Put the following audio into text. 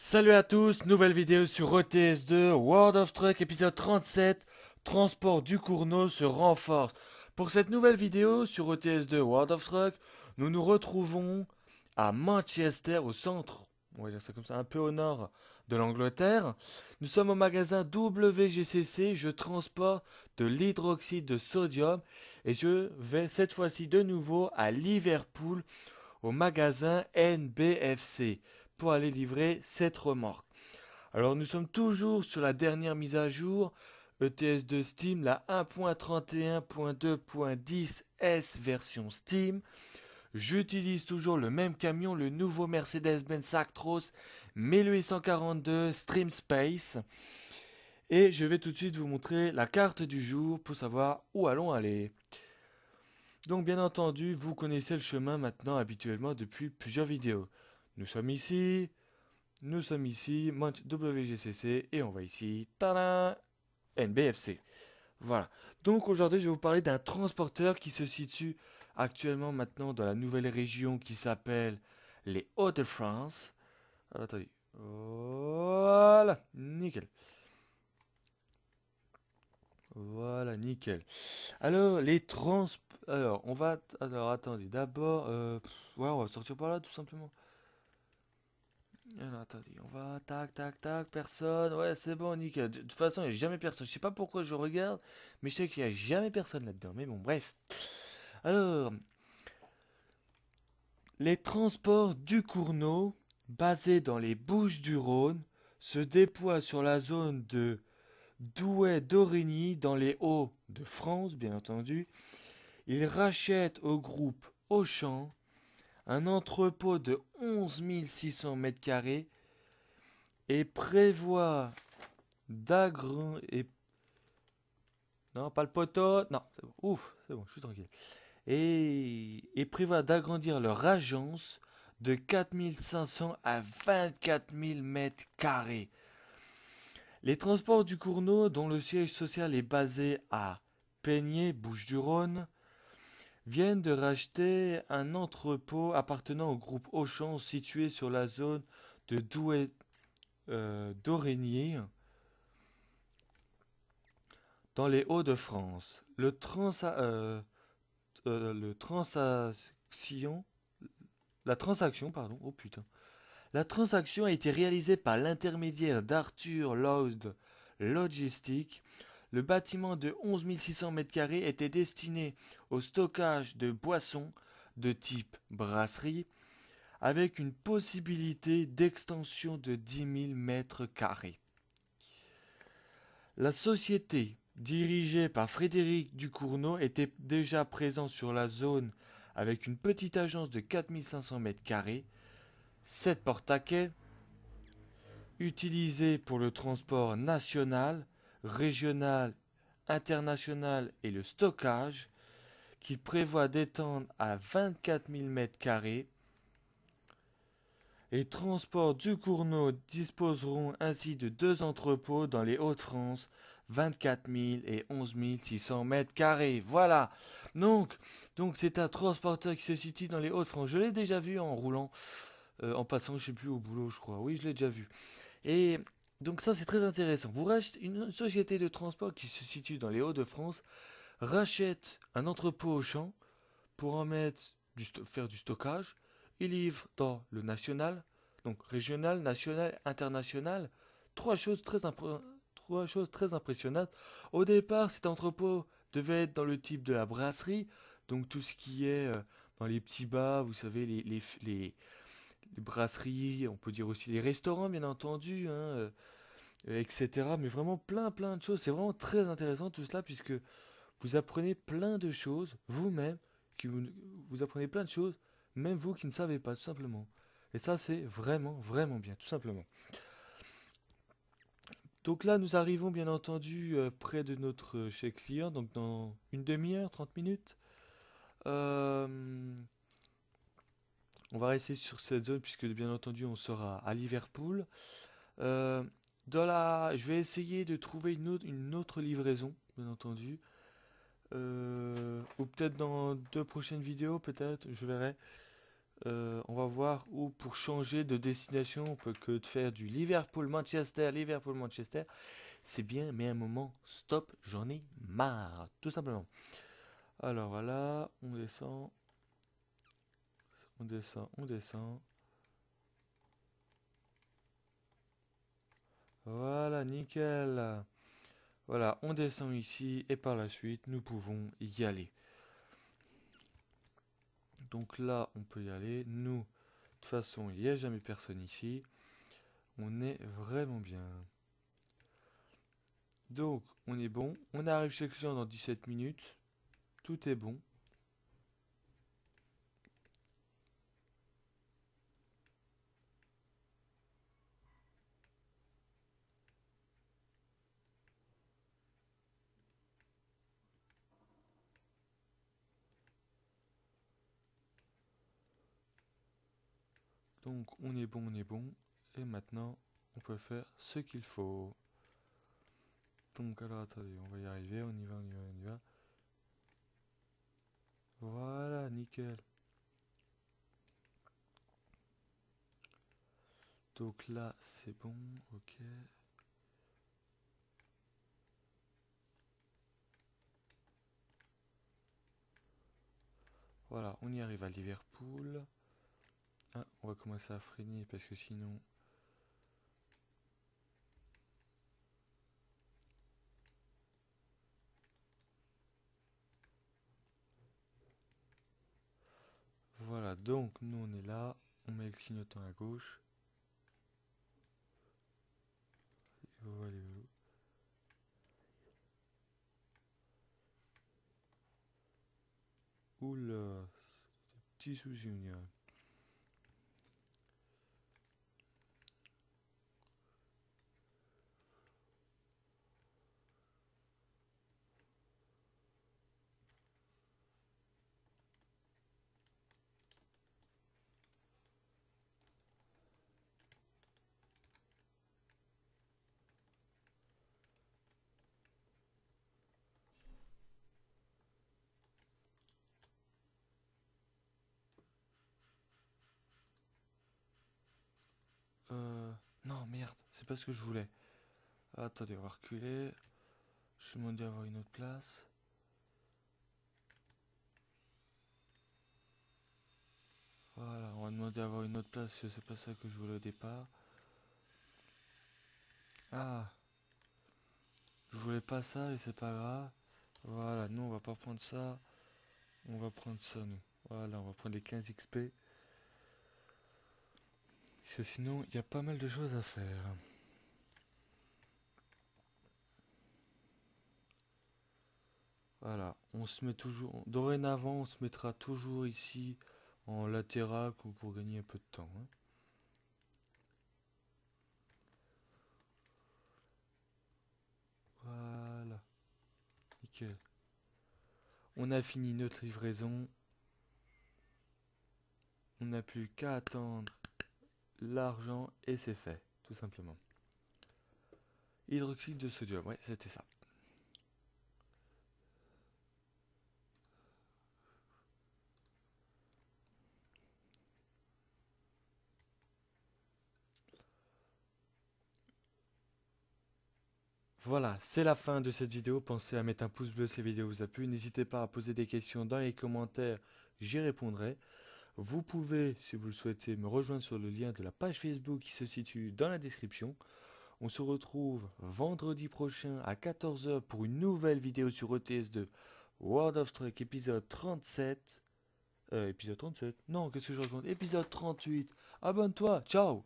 Salut à tous, nouvelle vidéo sur ETS2, World of Truck, épisode 37, Transport du Cournot se renforce. Pour cette nouvelle vidéo sur ETS2, World of Truck, nous nous retrouvons à Manchester, au centre, on va dire ça comme ça, un peu au nord de l'Angleterre. Nous sommes au magasin WGCC, je transporte de l'hydroxyde de sodium et je vais cette fois-ci de nouveau à Liverpool, au magasin NBFC pour aller livrer cette remorque. Alors nous sommes toujours sur la dernière mise à jour ETS de Steam, la 1.31.2.10 S version Steam. J'utilise toujours le même camion, le nouveau Mercedes-Benz Actros 1842 Stream Space. Et je vais tout de suite vous montrer la carte du jour pour savoir où allons aller. Donc bien entendu, vous connaissez le chemin maintenant habituellement depuis plusieurs vidéos. Nous sommes ici. Nous sommes ici. WGCC. Et on va ici. Tada NBFC. Voilà. Donc aujourd'hui, je vais vous parler d'un transporteur qui se situe actuellement maintenant dans la nouvelle région qui s'appelle les Hauts-de-France. Alors attendez. Voilà. Nickel. Voilà, nickel. Alors, les trans... Alors, on va... Alors, attendez. D'abord... Euh... Ouais, on va sortir par là, tout simplement. Alors, attendez, on va, tac, tac, tac, personne, ouais, c'est bon, nickel. De toute façon, il n'y a jamais personne, je sais pas pourquoi je regarde, mais je sais qu'il n'y a jamais personne là-dedans, mais bon, bref. Alors, les transports du Cournot, basés dans les Bouches du Rhône, se déploient sur la zone de Douai-d'Origny, dans les Hauts de France, bien entendu. Ils rachètent au groupe Auchan un entrepôt de 11 600 mètres carrés et prévoit d'agrandir. d'agrandir leur agence de 4500 à 24 000 mètres Les transports du Cournot, dont le siège social est basé à Peigné, Bouches-du-Rhône, viennent de racheter un entrepôt appartenant au groupe Auchan situé sur la zone de Douai euh, dans les Hauts-de-France. Euh, euh, la transaction, pardon, oh La transaction a été réalisée par l'intermédiaire d'Arthur Loud Logistics, le bâtiment de 11 600 m2 était destiné au stockage de boissons de type brasserie avec une possibilité d'extension de 10 000 m carrés. La société, dirigée par Frédéric Ducourneau, était déjà présente sur la zone avec une petite agence de 4500 m. carrés, 7 porte quai utilisés pour le transport national, Régional, international et le stockage, qui prévoit d'étendre à 24 000 m2. Les transports du Cournot disposeront ainsi de deux entrepôts dans les Hauts-de-France, 24 000 et 11 600 mètres Voilà. Donc, donc c'est un transporteur qui se situe dans les Hauts-de-France. Je l'ai déjà vu en roulant, euh, en passant, je sais plus, au boulot, je crois. Oui, je l'ai déjà vu. Et donc ça c'est très intéressant. Vous rachetez une société de transport qui se situe dans les Hauts-de-France rachète un entrepôt au champ pour en mettre du faire du stockage et livre dans le national, donc régional, national, international, trois choses très, trois choses très impressionnantes. Au départ, cet entrepôt devait être dans le type de la brasserie, donc tout ce qui est euh, dans les petits bas, vous savez, les, les brasseries, on peut dire aussi les restaurants, bien entendu, hein, euh, etc. Mais vraiment plein, plein de choses. C'est vraiment très intéressant tout cela, puisque vous apprenez plein de choses vous-même, vous, vous apprenez plein de choses, même vous qui ne savez pas, tout simplement. Et ça, c'est vraiment, vraiment bien, tout simplement. Donc là, nous arrivons bien entendu euh, près de notre euh, chez client, donc dans une demi-heure, 30 minutes. On va rester sur cette zone puisque bien entendu on sera à Liverpool. Euh, je vais essayer de trouver une autre, livraison, bien entendu. Euh, ou peut-être dans deux prochaines vidéos, peut-être, je verrai. Euh, on va voir où pour changer de destination, on peut que de faire du Liverpool-Manchester, Liverpool-Manchester. C'est bien, mais à un moment, stop, j'en ai marre, tout simplement. Alors voilà, on descend. On descend, on descend. Voilà, nickel. Voilà, on descend ici et par la suite, nous pouvons y aller. Donc là, on peut y aller. Nous, de toute façon, il n'y a jamais personne ici. On est vraiment bien. Donc, on est bon. On arrive chez le client dans 17 minutes. Tout est bon. Donc on est bon, on est bon. Et maintenant, on peut faire ce qu'il faut. Donc alors attendez, on va y arriver, on y va, on y va, on y va. Voilà, nickel. Donc là, c'est bon, ok. Voilà, on y arrive à Liverpool. Ah, on va commencer à freiner parce que sinon... Voilà, donc nous on est là, on met le clignotant à gauche. Voilà. Oula, petit sous Euh, non, merde, c'est pas ce que je voulais. Attendez, on va reculer. Je suis d'avoir une autre place. Voilà, on va demander d'avoir une autre place, c'est pas ça que je voulais au départ. Ah Je voulais pas ça, et c'est pas grave. Voilà, nous on va pas prendre ça. On va prendre ça, nous. Voilà, on va prendre les 15 XP. Parce que sinon, il y a pas mal de choses à faire. Voilà, on se met toujours... Dorénavant, on se mettra toujours ici en latéral pour gagner un peu de temps. Hein. Voilà. Nickel. On a fini notre livraison. On n'a plus qu'à attendre l'argent et c'est fait, tout simplement. Hydroxyde de sodium, ouais, c'était ça. Voilà, c'est la fin de cette vidéo. Pensez à mettre un pouce bleu si la vidéo vous a plu. N'hésitez pas à poser des questions dans les commentaires, j'y répondrai. Vous pouvez, si vous le souhaitez, me rejoindre sur le lien de la page Facebook qui se situe dans la description. On se retrouve vendredi prochain à 14h pour une nouvelle vidéo sur ETS2 World of Trek épisode 37. Euh, épisode 37 Non, qu'est-ce que je raconte Épisode 38. Abonne-toi, ciao